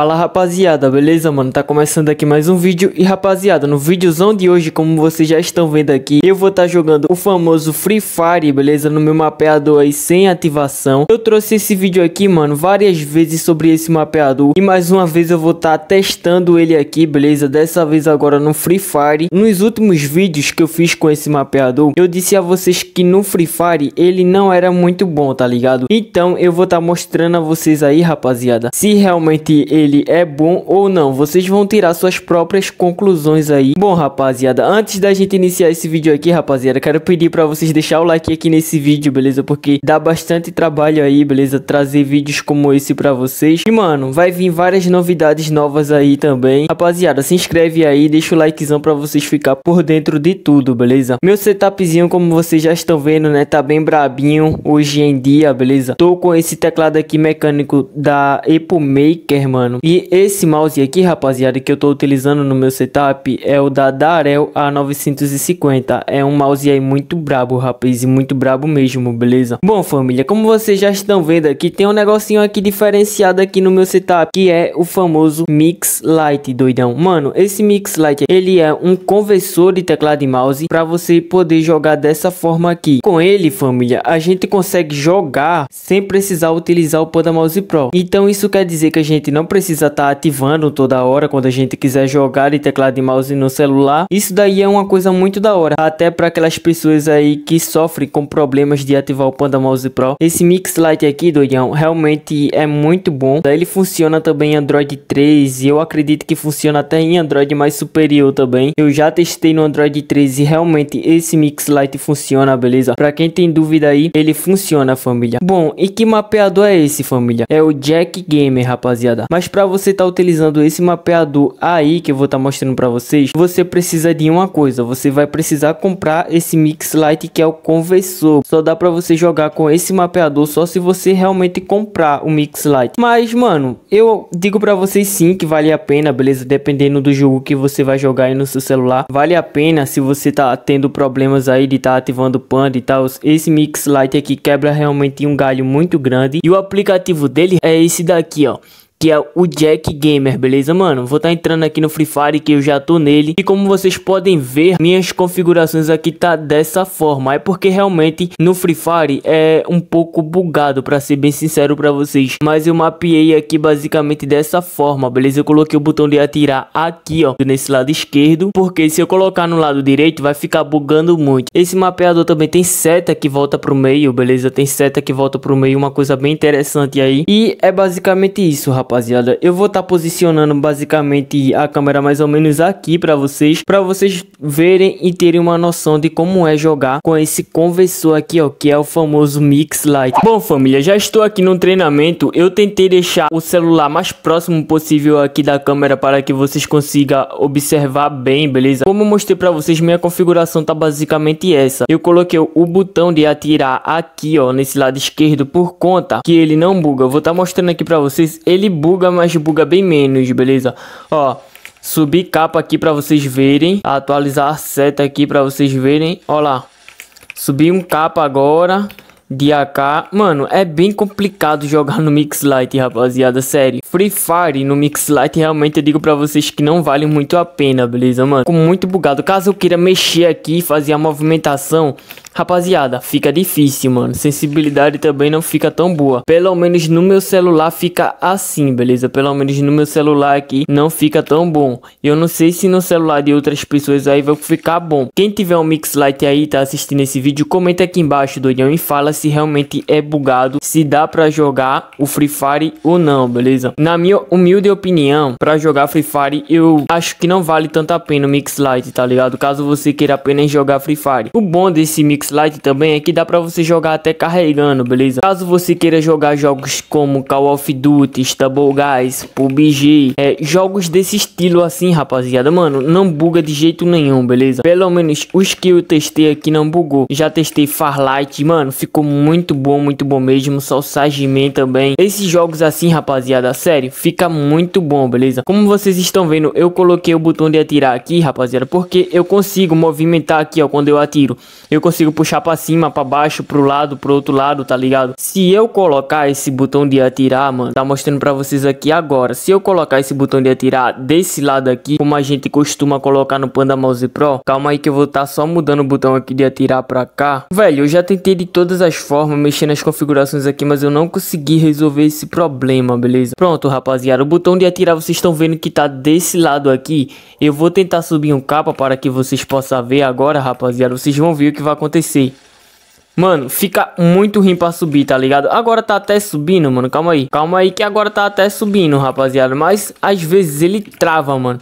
Fala rapaziada, beleza mano? Tá começando aqui mais um vídeo E rapaziada, no videozão de hoje, como vocês já estão vendo aqui Eu vou estar tá jogando o famoso Free Fire, beleza? No meu mapeador aí sem ativação Eu trouxe esse vídeo aqui, mano, várias vezes sobre esse mapeador E mais uma vez eu vou estar tá testando ele aqui, beleza? Dessa vez agora no Free Fire Nos últimos vídeos que eu fiz com esse mapeador Eu disse a vocês que no Free Fire ele não era muito bom, tá ligado? Então eu vou estar tá mostrando a vocês aí, rapaziada Se realmente ele ele é bom ou não. Vocês vão tirar suas próprias conclusões aí. Bom, rapaziada, antes da gente iniciar esse vídeo aqui, rapaziada, quero pedir pra vocês deixar o like aqui nesse vídeo, beleza? Porque dá bastante trabalho aí, beleza? Trazer vídeos como esse pra vocês. E, mano, vai vir várias novidades novas aí também. Rapaziada, se inscreve aí, deixa o likezão pra vocês ficar por dentro de tudo, beleza? Meu setupzinho, como vocês já estão vendo, né? Tá bem brabinho hoje em dia, beleza? Tô com esse teclado aqui mecânico da Apple Maker, mano mano. E esse mouse aqui, rapaziada, que eu tô utilizando no meu setup é o da Darel A950. É um mouse aí muito brabo, rapaz, e muito brabo mesmo, beleza? Bom, família, como vocês já estão vendo aqui, tem um negocinho aqui diferenciado aqui no meu setup, que é o famoso Mix Lite, doidão. Mano, esse Mix Lite, ele é um conversor de teclado e mouse para você poder jogar dessa forma aqui. Com ele, família, a gente consegue jogar sem precisar utilizar o Panda Mouse Pro. Então isso quer dizer que a gente não precisa precisa estar tá ativando toda hora quando a gente quiser jogar de teclado e mouse no celular. Isso daí é uma coisa muito da hora, até para aquelas pessoas aí que sofrem com problemas de ativar o Panda Mouse Pro. Esse Mix Lite aqui, doidão, realmente é muito bom. Ele funciona também em Android 3 e eu acredito que funciona até em Android mais superior também. Eu já testei no Android 3 e realmente esse Mix Lite funciona, beleza? Para quem tem dúvida aí, ele funciona, família. Bom, e que mapeador é esse, família? É o Jack Gamer, rapaziada. Mas para você estar tá utilizando esse mapeador aí que eu vou estar tá mostrando para vocês, você precisa de uma coisa, você vai precisar comprar esse Mix Lite que é o conversor. Só dá para você jogar com esse mapeador só se você realmente comprar o Mix Lite. Mas, mano, eu digo para vocês sim que vale a pena, beleza? Dependendo do jogo que você vai jogar aí no seu celular, vale a pena se você tá tendo problemas aí de estar tá ativando panda e tal. Esse Mix Lite aqui quebra realmente um galho muito grande e o aplicativo dele é esse daqui, ó que é o Jack Gamer, beleza, mano? Vou estar tá entrando aqui no Free Fire, que eu já tô nele. E como vocês podem ver, minhas configurações aqui tá dessa forma. É porque realmente no Free Fire é um pouco bugado, pra ser bem sincero pra vocês. Mas eu mapeei aqui basicamente dessa forma, beleza? Eu coloquei o botão de atirar aqui, ó, nesse lado esquerdo. Porque se eu colocar no lado direito, vai ficar bugando muito. Esse mapeador também tem seta que volta pro meio, beleza? Tem seta que volta pro meio, uma coisa bem interessante aí. E é basicamente isso, rapaz rapaziada, eu vou estar tá posicionando basicamente a câmera mais ou menos aqui para vocês, para vocês verem e terem uma noção de como é jogar com esse conversor aqui, ó, que é o famoso Mix light Bom, família, já estou aqui no treinamento, eu tentei deixar o celular mais próximo possível aqui da câmera para que vocês consigam observar bem, beleza? Como eu mostrei para vocês, minha configuração tá basicamente essa. Eu coloquei o botão de atirar aqui, ó, nesse lado esquerdo por conta que ele não buga. Eu vou estar tá mostrando aqui para vocês, ele buga, mas buga bem menos, beleza? Ó, subir capa aqui pra vocês verem. Atualizar a seta aqui pra vocês verem. Ó lá. Subi um capa agora de AK. Mano, é bem complicado jogar no Mix Lite, rapaziada, sério. Free Fire no Mix Lite, realmente eu digo pra vocês que não vale muito a pena, beleza, mano? Ficou muito bugado. Caso eu queira mexer aqui e fazer a movimentação, rapaziada, fica difícil, mano. Sensibilidade também não fica tão boa. Pelo menos no meu celular fica assim, beleza? Pelo menos no meu celular aqui não fica tão bom. Eu não sei se no celular de outras pessoas aí vai ficar bom. Quem tiver um Mix Lite aí tá assistindo esse vídeo, comenta aqui embaixo, doidão, e fala se realmente é bugado, se dá para jogar o Free Fire ou não, beleza? Na minha humilde opinião, para jogar Free Fire, eu acho que não vale tanto a pena o Mix Lite, tá ligado? Caso você queira apenas jogar Free Fire. O bom desse Mix Lite também é que dá para você jogar até carregando, beleza? Caso você queira jogar jogos como Call of Duty, Stable Guys, PUBG, é, jogos desse estilo assim, rapaziada, mano, não buga de jeito nenhum, beleza? Pelo menos os que eu testei aqui não bugou. Já testei Farlight, mano, ficou muito bom, muito bom mesmo. Só o Sajimen também. Esses jogos assim, rapaziada, sério, fica muito bom, beleza? Como vocês estão vendo, eu coloquei o botão de atirar aqui, rapaziada, porque eu consigo movimentar aqui, ó, quando eu atiro. Eu consigo puxar pra cima, pra baixo, pro lado, pro outro lado, tá ligado? Se eu colocar esse botão de atirar, mano, tá mostrando pra vocês aqui agora. Se eu colocar esse botão de atirar desse lado aqui, como a gente costuma colocar no Panda Mouse Pro, calma aí que eu vou estar tá só mudando o botão aqui de atirar pra cá. Velho, eu já tentei de todas as forma, mexer nas configurações aqui, mas eu não consegui resolver esse problema, beleza? Pronto, rapaziada, o botão de atirar vocês estão vendo que tá desse lado aqui. Eu vou tentar subir um capa para que vocês possam ver agora, rapaziada. Vocês vão ver o que vai acontecer. Mano, fica muito ruim pra subir, tá ligado? Agora tá até subindo, mano, calma aí. Calma aí que agora tá até subindo, rapaziada. Mas às vezes ele trava, mano.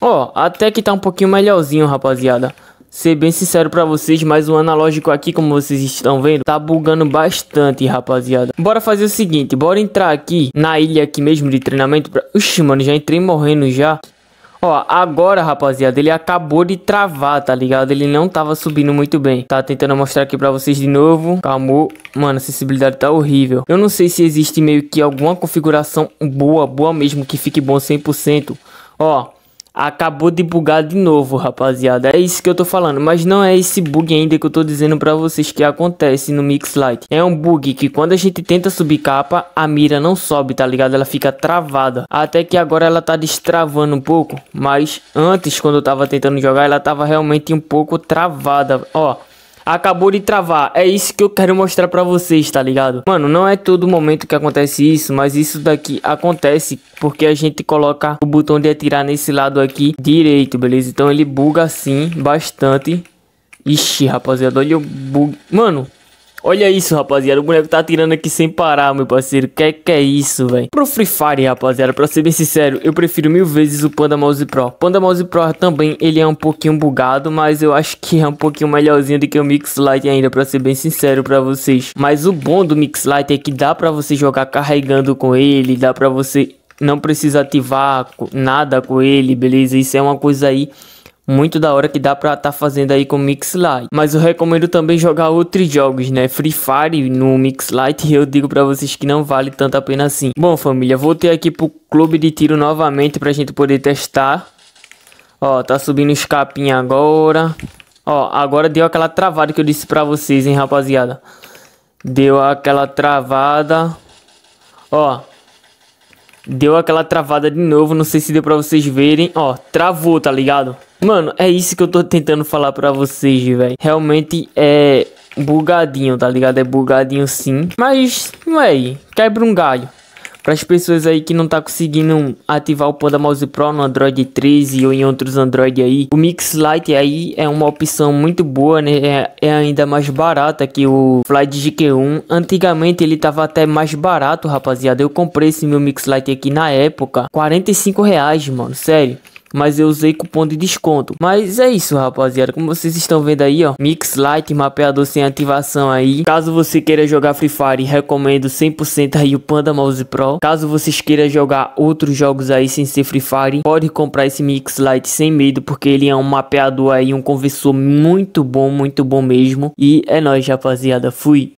Ó, até que tá um pouquinho melhorzinho, rapaziada ser bem sincero para vocês, mas o analógico aqui, como vocês estão vendo, tá bugando bastante, rapaziada. Bora fazer o seguinte, bora entrar aqui na ilha aqui mesmo de treinamento. Pra... Uxi, mano, já entrei morrendo já. Ó, agora, rapaziada, ele acabou de travar, tá ligado? Ele não tava subindo muito bem. Tá tentando mostrar aqui pra vocês de novo. Calmou. Mano, a sensibilidade tá horrível. Eu não sei se existe meio que alguma configuração boa, boa mesmo, que fique bom 100%. Ó, acabou de bugar de novo, rapaziada. É isso que eu tô falando, mas não é esse bug ainda que eu tô dizendo pra vocês que acontece no Mix Light. É um bug que quando a gente tenta subir capa, a mira não sobe, tá ligado? Ela fica travada. Até que agora ela tá destravando um pouco, mas antes, quando eu tava tentando jogar, ela tava realmente um pouco travada. Ó, acabou de travar. É isso que eu quero mostrar pra vocês, tá ligado? Mano, não é todo momento que acontece isso, mas isso daqui acontece porque a gente coloca o botão de atirar nesse lado aqui direito, beleza? Então ele buga assim, bastante. Ixi, rapaziada, olha o bug. Mano, Olha isso, rapaziada. O boneco tá atirando aqui sem parar, meu parceiro. Que que é isso, velho? Pro Free Fire, rapaziada, pra ser bem sincero, eu prefiro mil vezes o Panda Mouse Pro. Panda Mouse Pro também, ele é um pouquinho bugado, mas eu acho que é um pouquinho melhorzinho do que o Mix Lite ainda, pra ser bem sincero pra vocês. Mas o bom do Mix Lite é que dá pra você jogar carregando com ele, dá pra você não precisar ativar nada com ele, beleza? Isso é uma coisa aí muito da hora que dá pra tá fazendo aí com o Mix Light. Mas eu recomendo também jogar outros jogos, né? Free Fire no Mix Lite, eu digo pra vocês que não vale tanto a pena assim. Bom, família, voltei aqui pro clube de tiro novamente pra gente poder testar. Ó, tá subindo os capinha agora. Ó, agora deu aquela travada que eu disse pra vocês, hein, rapaziada. Deu aquela travada. Ó, Deu aquela travada de novo, não sei se deu pra vocês verem. Ó, travou, tá ligado? Mano, é isso que eu tô tentando falar pra vocês, velho. Realmente é bugadinho, tá ligado? É bugadinho sim. Mas, não é Quebra um galho. Para as pessoas aí que não tá conseguindo ativar o Panda Mouse Pro no Android 13 ou em outros Android aí, o Mix Lite aí é uma opção muito boa, né? É, é ainda mais barata que o Fly GQ1. Antigamente ele tava até mais barato, rapaziada. Eu comprei esse meu Mix Lite aqui na época, 45 reais, mano, sério mas eu usei cupom de desconto. Mas é isso, rapaziada. Como vocês estão vendo aí, ó, Mix Light, mapeador sem ativação aí. Caso você queira jogar Free Fire, recomendo 100% aí o Panda Mouse Pro. Caso vocês queiram jogar outros jogos aí sem ser Free Fire, pode comprar esse Mix Light sem medo, porque ele é um mapeador aí, um conversor muito bom, muito bom mesmo. E é nóis, rapaziada. Fui!